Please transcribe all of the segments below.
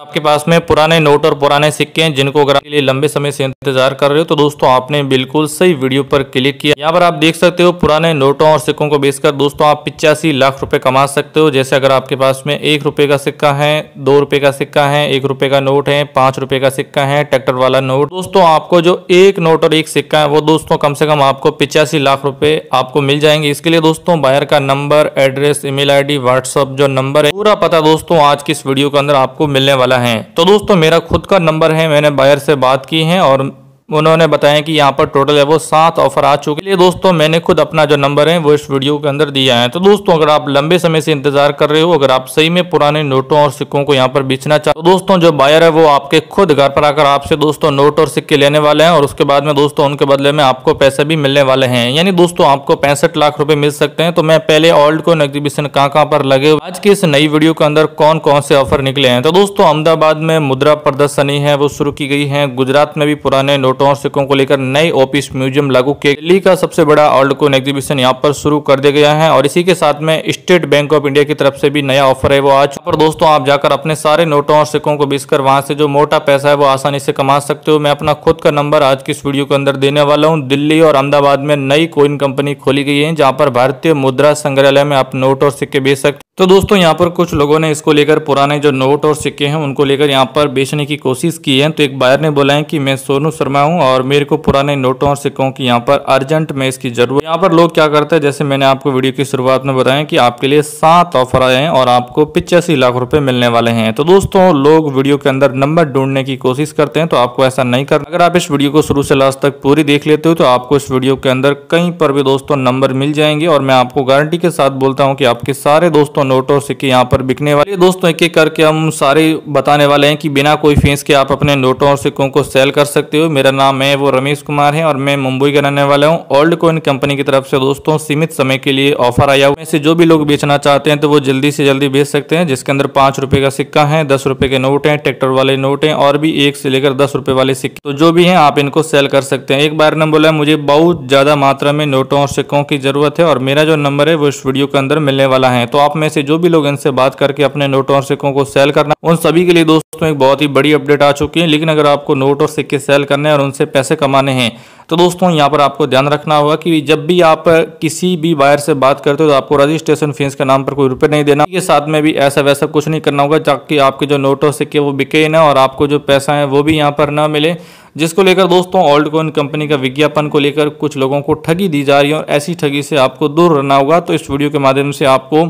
आपके पास में पुराने नोट और पुराने सिक्के हैं जिनको अगर आपके लिए लंबे समय से इंतजार कर रहे हो तो दोस्तों आपने बिल्कुल सही वीडियो पर क्लिक किया यहाँ पर आप देख सकते हो पुराने नोटों और सिक्कों को बेचकर दोस्तों आप पिचासी लाख रुपए कमा सकते हो जैसे अगर आपके पास में एक रुपए का सिक्का है दो रुपए का सिक्का है एक रुपए का नोट है पांच रुपए का सिक्का है ट्रैक्टर वाला नोट दोस्तों आपको जो एक नोट और एक सिक्का है वो दोस्तों कम से कम आपको पिचासी लाख रुपए आपको मिल जाएंगे इसके लिए दोस्तों बायर का number address email I D WhatsApp जो नंबर है पूरा पता दोस्तों आज की इस वीडियो के अंदर आपको मिलने वाला वाला है तो दोस्तों मेरा खुद का नंबर है मैंने बायर से बात की है और उन्होंने बताया कि यहाँ पर टोटल है वो सात ऑफर आ चुके हैं दोस्तों मैंने खुद अपना जो नंबर है वो इस वीडियो के अंदर दिया है तो दोस्तों अगर आप लंबे समय से इंतजार कर रहे हो अगर आप सही में पुराने नोटों और सिक्कों को यहाँ पर बेचना चाहते हो तो दोस्तों जो बायर है वो आपके खुद घर पर आकर आपसे दोस्तों नोट और सिक्के लेने वाले हैं और उसके बाद में दोस्तों उनके बदले में आपको पैसे भी मिलने वाले हैं यानी दोस्तों आपको पैंसठ लाख रुपए मिल सकते हैं तो मैं पहले ऑल्ड कॉइन एग्जीबिशन कहाँ कहाँ पर लगे आज की इस नई वीडियो के अंदर कौन कौन से ऑफर निकले हैं तो दोस्तों अहमदाबाद में मुद्रा प्रदर्शनी है वो शुरू की गई है गुजरात में भी पुराने नोट नोटों और सिक्कों को लेकर नई ऑफिस म्यूजियम लागू किया दिल्ली का सबसे बड़ा ऑल्ड कोइन एग्जीबिशन यहाँ पर शुरू कर दिया गया है और इसी के साथ में स्टेट बैंक ऑफ इंडिया की तरफ से भी नया ऑफर है वो आज पर दोस्तों आप जाकर अपने सारे नोटों और सिक्कों को बेचकर वहाँ से जो मोटा पैसा है वो आसानी से कमा सकते हो मैं अपना खुद का नंबर आज की इस वीडियो के अंदर देने वाला हूँ दिल्ली और अहमदाबाद में नई कोइन कंपनी खोली गई है जहाँ पर भारतीय मुद्रा संग्रहालय में आप नोट और सिक्के बेच सकते तो दोस्तों यहाँ पर कुछ लोगों ने इसको लेकर पुराने जो नोट और सिक्के हैं उनको लेकर यहाँ पर बेचने की कोशिश की है तो एक बायर ने बोला है कि मैं सोनू शर्मा हूँ और मेरे को पुराने नोटों और सिक्कों की यहाँ पर अर्जेंट में इसकी जरूरत यहाँ पर लोग क्या करते हैं जैसे मैंने आपको वीडियो की शुरुआत में बताया कि आपके लिए सात ऑफर आए हैं और आपको पिचासी लाख रुपए मिलने वाले हैं तो दोस्तों लोग वीडियो के अंदर नंबर ढूंढने की कोशिश करते हैं तो आपको ऐसा नहीं करना अगर आप इस वीडियो को शुरू से लास्ट तक पूरी देख लेते हो तो आपको इस वीडियो के अंदर कहीं पर भी दोस्तों नंबर मिल जाएंगे और मैं आपको गारंटी के साथ बोलता हूँ कि आपके सारे दोस्तों नोट और सिक्के यहाँ पर बिकने वाले दोस्तों एक एक करके हम सारे बताने वाले हैं कि बिना कोई फीस के आप अपने नोटों और सिक्कों को सेल कर सकते हो मेरा नाम है वो रमेश कुमार है और मैं मुंबई का रहने वाला हूँ ओल्ड कोइन कंपनी की तरफ से दोस्तों सीमित समय के लिए ऑफर आया हुआ है जो भी लोग बेचना चाहते हैं तो वो जल्दी से जल्दी बेच सकते हैं जिसके अंदर पांच रुपए का सिक्का है दस रुपए के नोट हैं ट्रैक्टर वाले नोट हैं और भी एक से लेकर दस रुपए वाले सिक्के तो जो भी है आप इनको सेल कर सकते हैं एक बार ने बोला मुझे बहुत ज़्यादा मात्रा में नोटों और सिक्कों की ज़रूरत है और मेरा जो नंबर है वो इस वीडियो के अंदर मिलने वाला है तो आप में से जो भी लोग इनसे बात करके अपने नोटों और सिक्कों को सेल करना उन सभी के लिए दोस्तों एक बहुत ही बड़ी अपडेट आ चुकी है लेकिन अगर आपको नोट और सिक्के सेल करने और से पैसे कमाने हैं तो दोस्तों यहाँ पर आपको ध्यान रखना होगा कि जब भी आप किसी भी बायर से बात करते हो तो आपको रजिस्ट्रेशन फीस के नाम पर कोई रुपये नहीं देना ये साथ में भी ऐसा वैसा कुछ नहीं करना होगा ताकि आपके जो नोट हो सिक्के वो बिके ना और आपको जो पैसा है वो भी यहाँ पर ना मिले जिसको लेकर दोस्तों ओल्ड कॉइन कंपनी का विज्ञापन को लेकर कुछ लोगों को ठगी दी जा रही है और ऐसी ठगी से आपको दूर रहना होगा तो इस वीडियो के माध्यम से आपको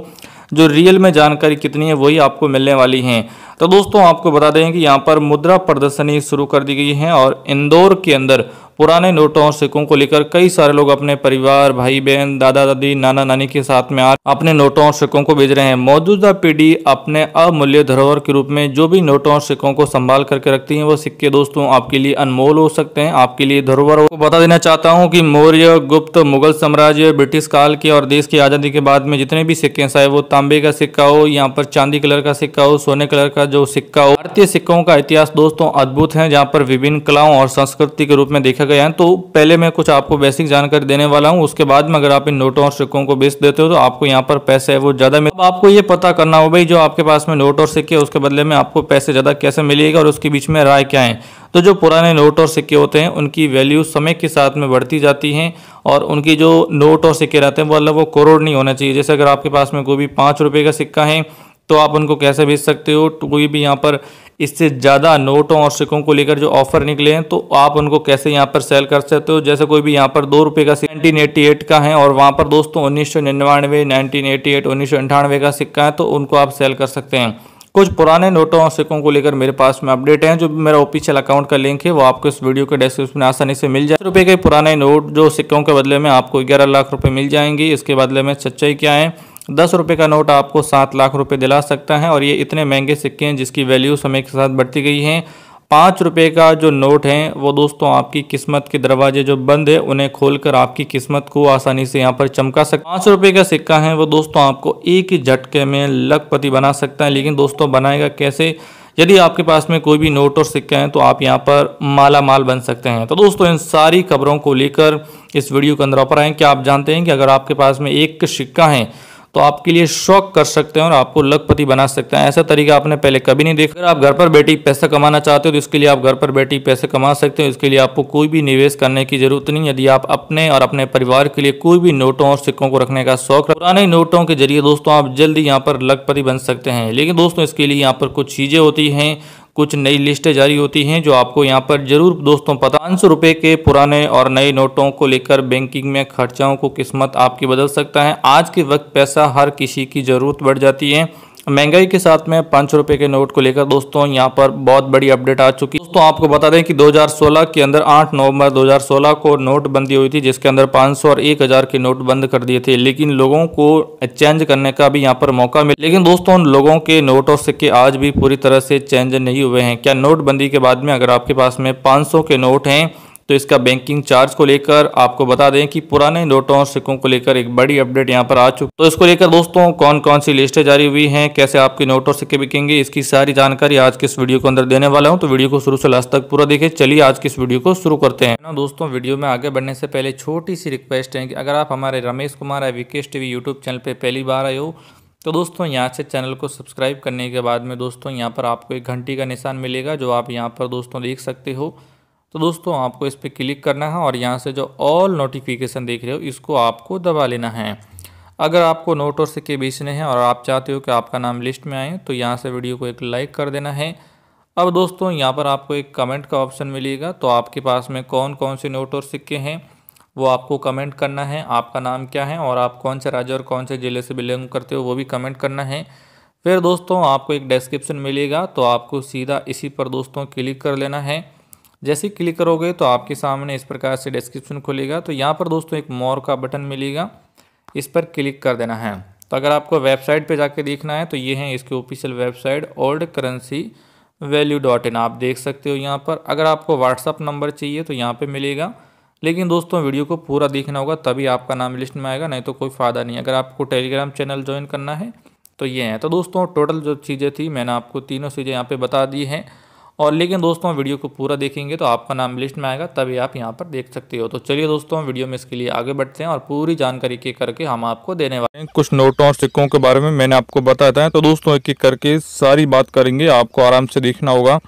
जो रियल में जानकारी कितनी है वही आपको मिलने वाली हैं तो दोस्तों आपको बता दें कि यहाँ पर मुद्रा प्रदर्शनी शुरू कर दी गई है और इंदौर के अंदर पुराने नोटों और सिक्कों को लेकर कई सारे लोग अपने परिवार भाई बहन दादा दादी नाना नानी के साथ में आ अपने नोटों और सिक्कों को भेज रहे हैं मौजूदा पीढ़ी अपने अमूल्य धरोहर के रूप में जो भी नोटों और सिक्कों को संभाल करके रखती है वो सिक्के दोस्तों आपके लिए अनमोल हो सकते हैं आपके लिए धरोहर को बता देना चाहता हूँ की मौर्य गुप्त मुगल साम्राज्य ब्रिटिश काल के और देश की आजादी के बाद में जितने भी सिक्के चाहे वो तांबे का सिक्का हो यहाँ पर चांदी कलर का सिक्का हो सोने कलर का जो सिक्का हो भारतीय सिक्कों का इतिहास दोस्तों अद्भुत है जहाँ पर विभिन्न कलाओं और संस्कृति के रूप में देखा गए हैं तो पहले मैं कुछ आपको बेसिक जानकारी देने वाला हूँ उसके बाद में अगर आप इन नोटों और सिक्कों को बेच देते हो तो आपको यहाँ पर पैसे है वो ज़्यादा मिले आपको ये पता करना हो भाई जो आपके पास में नोट और सिक्के उसके बदले में आपको पैसे ज़्यादा कैसे मिलेगा और उसके बीच में राय क्या है तो जो पुराने नोट और सिक्के होते हैं उनकी वैल्यू समय के साथ में बढ़ती जाती हैं और उनकी जो नोट और सिक्के रहते हैं वो मतलब वो करोड़ नहीं होना चाहिए जैसे अगर आपके पास में कोई भी पाँच रुपये का सिक्का है तो आप उनको कैसे बेच सकते हो तो कोई भी यहाँ पर इससे ज़्यादा नोटों और सिक्कों को लेकर जो ऑफर निकले हैं तो आप उनको कैसे यहाँ पर सेल कर सकते हो जैसे कोई भी यहाँ पर दो रुपये का नाइनटीन एटी एट का है और वहाँ पर दोस्तों उन्नीस सौ निन्यानवे नाइनटीन एटी एट उन्नीस सौ अंठानवे का सिक्का है तो उनको आप सेल कर सकते हैं कुछ पुराने नोटों और सिक्कों को लेकर मेरे पास में अपडेट हैं जो मेरा ऑफिशियल अकाउंट का लिंक है वो आपको इस वीडियो के डिस्क्रिप्शन में आसानी से मिल जाए रुपये के पुराने नोट जो सिक्कों के बदले में आपको ग्यारह लाख रुपये मिल जाएंगी इसके बदले में सच्चाई क्या है दस रुपये का नोट आपको सात लाख रुपये दिला सकता है और ये इतने महंगे सिक्के हैं जिसकी वैल्यू समय के साथ बढ़ती गई है पाँच रुपये का जो नोट है वो दोस्तों आपकी किस्मत के दरवाजे जो बंद है उन्हें खोलकर आपकी किस्मत को आसानी से यहाँ पर चमका सकता है पाँच रुपये का सिक्का है वो दोस्तों आपको एक ही झटके में लखपति बना सकता है लेकिन दोस्तों बनाएगा कैसे यदि आपके पास में कोई भी नोट और सिक्का है तो आप यहाँ पर माला माल बन सकते हैं तो दोस्तों इन सारी खबरों को लेकर इस वीडियो के अंदर ऊपर आए क्या आप जानते हैं कि अगर आपके पास में एक सिक्का है तो आपके लिए शौक कर सकते हैं और आपको लखपति बना सकते हैं ऐसा तरीका आपने पहले कभी नहीं देखा अगर आप घर पर बैठी पैसा कमाना चाहते हो तो इसके लिए आप घर पर बैठी पैसे कमा सकते हो इसके लिए आपको कोई भी निवेश करने की जरूरत नहीं यदि आप अपने और अपने परिवार के लिए कोई भी नोटों और सिक्कों को रखने का शौक पुराने नोटों के जरिए दोस्तों आप जल्दी यहाँ पर लखपति बन सकते हैं लेकिन दोस्तों इसके लिए यहाँ पर कुछ चीज़ें होती हैं कुछ नई लिस्टें जारी होती हैं जो आपको यहाँ पर जरूर दोस्तों पता पाँच सौ रुपये के पुराने और नए नोटों को लेकर बैंकिंग में खर्चाओं को किस्मत आपकी बदल सकता है आज के वक्त पैसा हर किसी की ज़रूरत बढ़ जाती है महंगाई के साथ में पाँच रुपए के नोट को लेकर दोस्तों यहाँ पर बहुत बड़ी अपडेट आ चुकी है दोस्तों आपको बता दें कि 2016 के अंदर 8 नवंबर 2016 को नोटबंदी हुई थी जिसके अंदर 500 और 1000 के नोट बंद कर दिए थे लेकिन लोगों को चेंज करने का भी यहाँ पर मौका मिला लेकिन दोस्तों लोगों के नोट और सिक्के आज भी पूरी तरह से चेंज नहीं हुए हैं क्या नोटबंदी के बाद में अगर आपके पास में पाँच के नोट हैं तो इसका बैंकिंग चार्ज को लेकर आपको बता दें कि पुराने नोटों और सिक्कों को लेकर एक बड़ी अपडेट यहाँ पर आ चुकी तो इसको लेकर दोस्तों कौन कौन सी लिस्टें जारी हुई हैं कैसे आपके नोट और सिक्के बिकेंगे इसकी सारी जानकारी आज के इस वीडियो को अंदर देने वाला हूँ तो वीडियो को शुरू से लास्ट तक पूरा देखे चलिए आज की इस वीडियो को शुरू करते हैं ना दोस्तों वीडियो में आगे बढ़ने से पहले छोटी सी रिक्वेस्ट है कि अगर आप हमारे Ramesh Kumar Vikesh TV YouTube channel पर पहली बार आए हो तो दोस्तों यहाँ से चैनल को सब्सक्राइब करने के बाद में दोस्तों यहाँ पर आपको एक घंटी का निशान मिलेगा जो आप यहाँ पर दोस्तों देख सकते हो तो दोस्तों आपको इस पर क्लिक करना है और यहाँ से जो ऑल नोटिफिकेशन देख रहे हो इसको आपको दबा लेना है अगर आपको नोट और सिक्के बेचने हैं और आप चाहते हो कि आपका नाम लिस्ट में आए तो यहाँ से वीडियो को एक लाइक कर देना है अब दोस्तों यहाँ पर आपको एक कमेंट का ऑप्शन मिलेगा तो आपके पास में कौन कौन से नोट और सिक्के हैं वो आपको कमेंट करना है आपका नाम क्या है और आप कौन से राज्य और कौन से ज़िले से बिलोंग करते हो वो भी कमेंट करना है फिर दोस्तों आपको एक डिस्क्रिप्शन मिलेगा तो आपको सीधा इसी पर दोस्तों क्लिक कर लेना है जैसे ही क्लिक करोगे तो आपके सामने इस प्रकार से डिस्क्रिप्शन खुलेगा तो यहाँ पर दोस्तों एक मोर का बटन मिलेगा इस पर क्लिक कर देना है तो अगर आपको वेबसाइट पे जाके देखना है तो ये है इसकी official website old currency value dot in आप देख सकते हो यहाँ पर अगर आपको व्हाट्सअप नंबर चाहिए तो यहाँ पर मिलेगा लेकिन दोस्तों वीडियो को पूरा देखना होगा तभी आपका नाम लिस्ट में आएगा नहीं तो कोई फ़ायदा नहीं अगर आपको टेलीग्राम चैनल ज्वाइन करना है तो ये है तो दोस्तों टोटल जो चीज़ें थी मैंने आपको तीनों चीज़ें यहाँ पर बता दी हैं और लेकिन दोस्तों वीडियो को पूरा देखेंगे तो आपका नाम लिस्ट में आएगा तभी आप यहाँ पर देख सकते हो तो चलिए दोस्तों वीडियो में इसके लिए आगे बढ़ते हैं और पूरी जानकारी एक करके हम आपको देने वाले हैं कुछ नोटों और सिक्कों के बारे में मैंने आपको बताया है तो दोस्तों एक एक करके सारी बात करेंगे आपको आराम से देखना होगा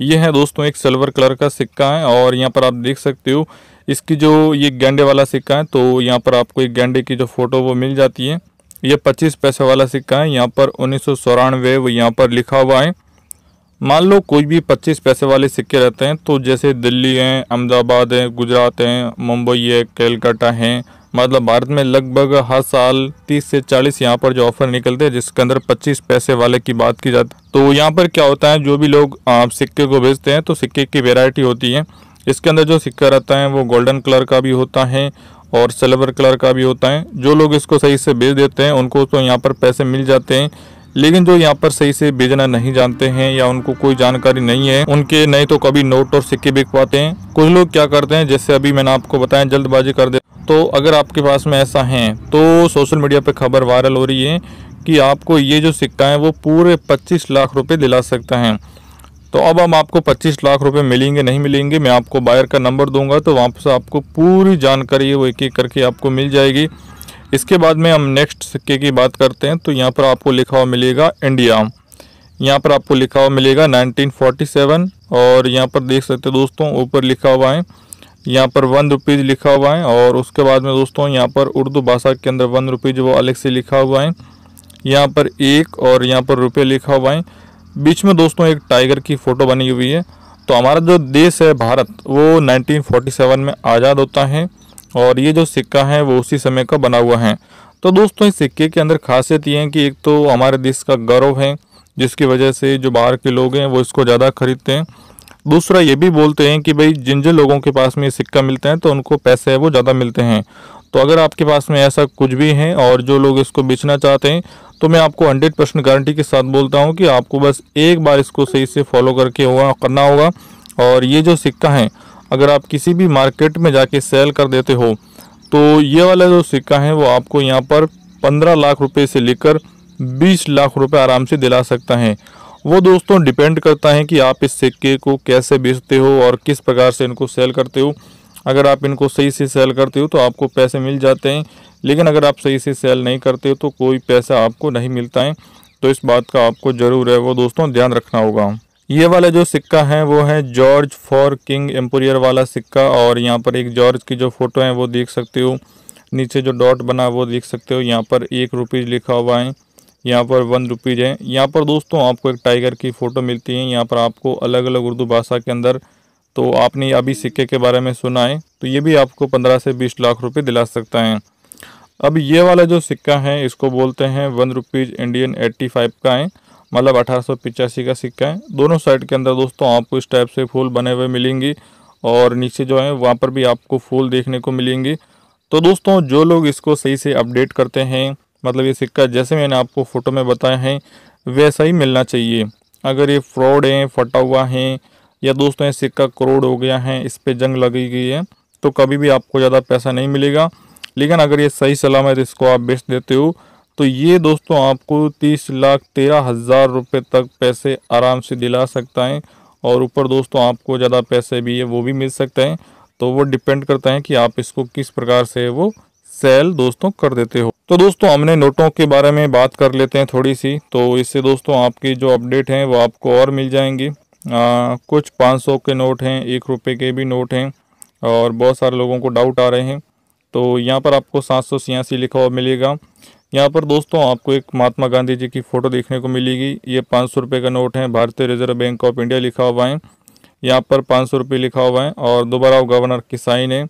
ये है दोस्तों एक सिल्वर कलर का सिक्का है और यहाँ पर आप देख सकते हो इसकी जो ये गेंडे वाला सिक्का है तो यहाँ पर आपको एक गेंडे की जो फ़ोटो वो मिल जाती है ये पच्चीस पैसे वाला सिक्का है यहाँ पर उन्नीस सौ वो यहाँ पर लिखा हुआ है मान लो कोई भी पच्चीस पैसे वाले सिक्के रहते हैं तो जैसे दिल्ली हैं अहमदाबाद हैं गुजरात हैं मुंबई है कैलकाटा हैं मतलब भारत में लगभग हर साल 30 से 40 यहाँ पर जो ऑफर निकलते हैं जिसके अंदर 25 पैसे वाले की बात की जाती है तो यहाँ पर क्या होता है जो भी लोग आप सिक्के को भेजते हैं तो सिक्के की वेराइटी होती है इसके अंदर जो सिक्का रहता है वो गोल्डन कलर का भी होता है और सिल्वर कलर का भी होता है जो लोग इसको सही से भेज देते हैं उनको तो यहाँ पर पैसे मिल जाते हैं लेकिन जो यहाँ पर सही से भेजना नहीं जानते हैं या उनको कोई जानकारी नहीं है उनके नहीं तो कभी नोट और सिक्के बिक पाते हैं कुछ लोग क्या करते हैं जैसे अभी मैंने आपको बताया जल्दबाजी कर दे तो अगर आपके पास में ऐसा है तो सोशल मीडिया पर खबर वायरल हो रही है कि आपको ये जो सिक्का है वो पूरे पच्चीस लाख रुपये दिला सकता है तो अब हम आपको 25 लाख रुपए मिलेंगे नहीं मिलेंगे मैं आपको बायर का नंबर दूंगा तो वहाँ से आपको पूरी जानकारी वो एक एक करके आपको मिल जाएगी इसके बाद में हम नेक्स्ट सिक्के की बात करते हैं तो यहाँ पर आपको लिखा हुआ मिलेगा इंडिया यहाँ पर आपको लिखा हुआ मिलेगा 1947 और यहाँ पर देख सकते हैं दोस्तों ऊपर लिखा हुआ है यहाँ पर वन रुपीज़ लिखा हुआ है और उसके बाद में दोस्तों यहाँ पर उर्दू भाषा के अंदर वन रुपीज़ वो अलग से लिखा हुआ है यहाँ पर एक और यहाँ पर रुपये लिखा हुआ है बीच में दोस्तों एक टाइगर की फ़ोटो बनी हुई है तो हमारा जो देश है भारत वो नाइनटीन में आज़ाद होता है और ये जो सिक्का है वो उसी समय का बना हुआ है तो दोस्तों इस सिक्के के अंदर खासियत ये है कि एक तो हमारे देश का गौरव है जिसकी वजह से जो बाहर के लोग हैं वो इसको ज़्यादा खरीदते हैं दूसरा ये भी बोलते हैं कि भाई जिन जिन लोगों के पास में ये सिक्का मिलता है तो उनको पैसे है वो ज़्यादा मिलते हैं तो अगर आपके पास में ऐसा कुछ भी है और जो लोग इसको बेचना चाहते हैं तो मैं आपको हंड्रेड परसेंट गारंटी के साथ बोलता हूँ कि आपको बस एक बार इसको सही से फॉलो करके होगा करना होगा और ये जो सिक्का है अगर आप किसी भी मार्केट में जाके सेल कर देते हो तो ये वाला जो सिक्का है वो आपको यहाँ पर पंद्रह लाख रुपये से लेकर बीस लाख रुपये आराम से दिला सकता है वो दोस्तों डिपेंड करता है कि आप इस सिक्के को कैसे बेचते हो और किस प्रकार से इनको सेल करते हो अगर आप इनको सही से सेल करते हो तो आपको पैसे मिल जाते हैं लेकिन अगर आप सही से सेल नहीं करते हो तो कोई पैसा आपको नहीं मिलता है तो इस बात का आपको ज़रूर है वो दोस्तों ध्यान रखना होगा ये वाला जो सिक्का है वो है जॉर्ज फॉर किंग एम्पोरियर वाला सिक्का और यहाँ पर एक जॉर्ज की जो फ़ोटो है वो देख सकते हो नीचे जो डॉट बना वो देख सकते हो यहाँ पर एक रुपीज़ लिखा हुआ है यहाँ पर वन रुपीज़ है यहाँ पर दोस्तों आपको एक टाइगर की फ़ोटो मिलती है यहाँ पर आपको अलग अलग उर्दू भाषा के अंदर तो आपने अभी सिक्के के बारे में सुना है तो ये भी आपको पंद्रह से बीस लाख रुपये दिला सकता है अब ये वाला जो सिक्का है इसको बोलते हैं one rupees Indian eighty five का है मतलब अठारह का सिक्का है दोनों साइड के अंदर दोस्तों आपको इस टाइप से फूल बने हुए मिलेंगी और नीचे जो है वहाँ पर भी आपको फूल देखने को मिलेंगी तो दोस्तों जो लोग इसको सही से अपडेट करते हैं मतलब ये सिक्का जैसे मैंने आपको फ़ोटो में बताया है वैसा ही मिलना चाहिए अगर ये फ्रॉड है फटा हुआ है या दोस्तों ये सिक्का करोड़ हो गया है इस पर जंग लगी गई है तो कभी भी आपको ज़्यादा पैसा नहीं मिलेगा लेकिन अगर ये सही सलामत इसको आप बेच देते हो तो ये दोस्तों आपको तीस लाख तेरह हज़ार रुपये तक पैसे आराम से दिला सकता है और ऊपर दोस्तों आपको ज़्यादा पैसे भी है वो भी मिल सकते हैं तो वो डिपेंड करता है कि आप इसको किस प्रकार से वो सेल दोस्तों कर देते हो तो दोस्तों हमने नोटों के बारे में बात कर लेते हैं थोड़ी सी तो इससे दोस्तों आपकी जो अपडेट हैं वो आपको और मिल जाएंगी आ, कुछ 500 के नोट हैं एक रुपये के भी नोट हैं और बहुत सारे लोगों को डाउट आ रहे हैं तो यहाँ पर आपको सात लिखा हुआ मिलेगा यहाँ पर दोस्तों आपको एक महात्मा गांधी जी की फ़ोटो देखने को मिलेगी ये पाँच सौ का नोट है भारतीय रिजर्व बैंक ऑफ इंडिया लिखा हुआ है यहाँ पर पाँच सौ लिखा हुआ है और दोबारा गवर्नर की साइन है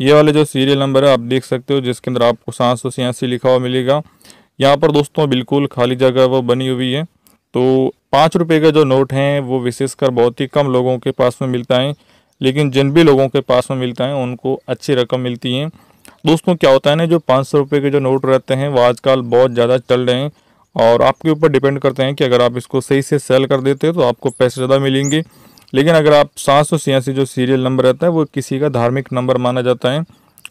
ये वाले जो सीरियल नंबर है आप देख सकते हो जिसके अंदर आपको सात सौ छियासी लिखा हुआ मिलेगा यहाँ पर दोस्तों बिल्कुल खाली जगह वो बनी हुई है तो पाँच रुपये का जो नोट हैं वो विशेषकर बहुत ही कम लोगों के पास में मिलता है लेकिन जिन भी लोगों के पास में मिलता है उनको अच्छी रकम मिलती है दोस्तों क्या होता है ना जो पाँच सौ रुपये के जो नोट रहते हैं वो आजकल बहुत ज़्यादा चल रहे हैं और आपके ऊपर डिपेंड करते हैं कि अगर आप इसको सही से सेल कर देते हो तो आपको पैसे ज़्यादा मिलेंगे लेकिन अगर आप सात सौ छियासी जो सीरियल नंबर रहता है वो किसी का धार्मिक नंबर माना जाता है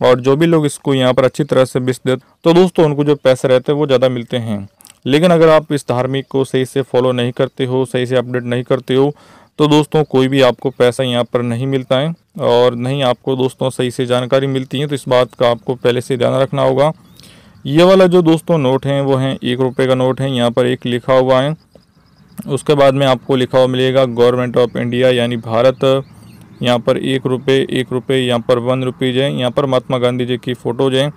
और जो भी लोग इसको यहाँ पर अच्छी तरह से बेच देते तो दोस्तों उनको जो पैसे रहते हैं वो ज़्यादा मिलते हैं लेकिन अगर आप इस धार्मिक को सही से फॉलो नहीं करते हो सही से अपडेट नहीं करते हो तो दोस्तों कोई भी आपको पैसा यहाँ पर नहीं मिलता है और नहीं आपको दोस्तों सही से जानकारी मिलती है तो इस बात का आपको पहले से ध्यान रखना होगा ये वाला जो दोस्तों नोट है वो है एक रुपये का नोट है यहाँ पर एक लिखा हुआ है उसके बाद में आपको लिखा हुआ मिलेगा गवर्नमेंट ऑफ इंडिया यानी भारत यहाँ पर एक रुपये एक रुपये यहाँ पर वन रुपीज़ है यहाँ पर महात्मा गांधी जी की फ़ोटोज हैं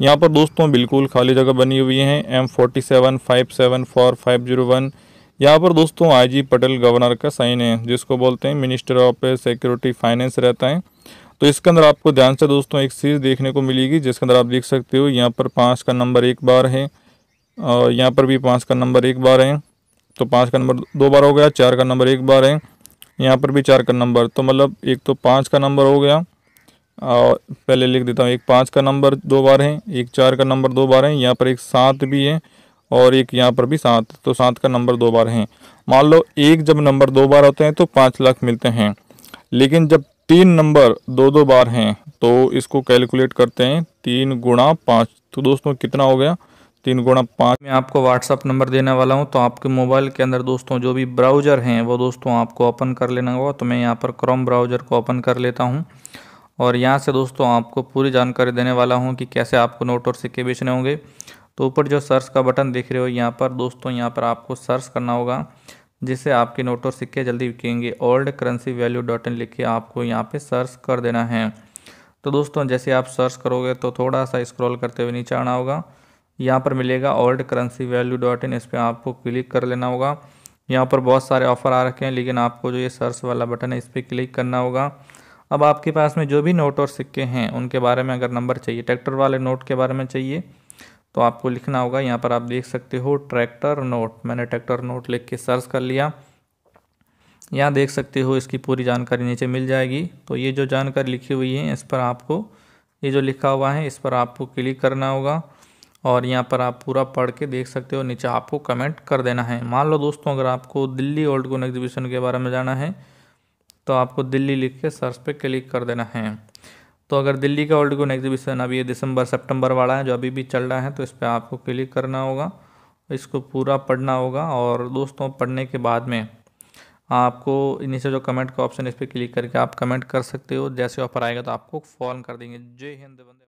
यहाँ पर दोस्तों बिल्कुल खाली जगह बनी हुई हैं M forty seven five seven four five zero one यहाँ पर दोस्तों आईजी पटेल गवर्नर का साइन है जिसको बोलते हैं मिनिस्टर ऑफ सिक्योरिटी फाइनेंस रहता है तो इसके अंदर आपको ध्यान से दोस्तों एक चीज़ देखने को मिलेगी जिसके अंदर आप देख सकते हो यहाँ पर पाँच का नंबर एक बार है और यहाँ पर भी पाँच का नंबर एक बार है तो पाँच का नंबर दो बार हो गया चार का नंबर एक बार है यहाँ पर भी चार का नंबर तो मतलब एक तो पाँच का नंबर हो गया और पहले लिख देता हूँ एक पाँच का नंबर दो बार है एक चार का नंबर दो बार है यहाँ पर एक सात भी है और एक यहाँ पर भी सात तो सात का नंबर दो बार है मान लो एक जब नंबर दो बार होते हैं तो पाँच लाख मिलते हैं लेकिन जब तीन नंबर दो दो बार हैं तो इसको कैलकुलेट करते हैं तीन गुणा पाँच तो दोस्तों कितना हो गया तीन गुणा पाँच मैं आपको व्हाट्सअप नंबर देने वाला हूं तो आपके मोबाइल के अंदर दोस्तों जो भी ब्राउज़र हैं वो दोस्तों आपको ओपन कर लेना होगा तो मैं यहाँ पर क्रोम ब्राउज़र को ओपन कर लेता हूँ और यहाँ से दोस्तों आपको पूरी जानकारी देने वाला हूँ कि कैसे आपको नोट और सिक्के बेचने होंगे तो ऊपर जो सर्च का बटन देख रहे हो यहाँ पर दोस्तों यहाँ पर आपको सर्च करना होगा जिससे आपके नोट और सिक्के जल्दी बिकेंगे old currency value dot in लिख के आपको यहाँ पे सर्च कर देना है तो दोस्तों जैसे आप सर्च करोगे तो थोड़ा सा स्क्रॉल करते हुए नीचे आना होगा यहाँ पर मिलेगा old currency value dot in इस पर आपको क्लिक कर लेना होगा यहाँ पर बहुत सारे ऑफ़र आ रखे हैं लेकिन आपको जो ये सर्च वाला बटन है इस पर क्लिक करना होगा अब आपके पास में जो भी नोट और सिक्के हैं उनके बारे में अगर नंबर चाहिए ट्रैक्टर वाले नोट के बारे में चाहिए तो आपको लिखना होगा यहाँ पर आप देख सकते हो ट्रैक्टर नोट मैंने ट्रैक्टर नोट लिख के सर्च कर लिया यहाँ देख सकते हो इसकी पूरी जानकारी नीचे मिल जाएगी तो ये जो जानकारी लिखी हुई है इस पर आपको ये जो लिखा हुआ है इस पर आपको क्लिक करना होगा और यहाँ पर आप पूरा पढ़ के देख सकते हो नीचे आपको कमेंट कर देना है मान लो दोस्तों अगर आपको दिल्ली ओल्ड गोन एग्जीबिशन के बारे में जाना है तो आपको दिल्ली लिख के सर्च पे क्लिक कर देना है तो अगर दिल्ली का ओल्ड गोन एग्जीबिशन अभी ये दिसंबर सितंबर वाला है जो अभी भी चल रहा है तो इस पर आपको क्लिक करना होगा इसको पूरा पढ़ना होगा और दोस्तों पढ़ने के बाद में आपको नीचे जो कमेंट का ऑप्शन इस पर क्लिक करके आप कमेंट कर सकते हो जैसे ऑफर आएगा तो आपको फॉर्म कर देंगे जय हिंद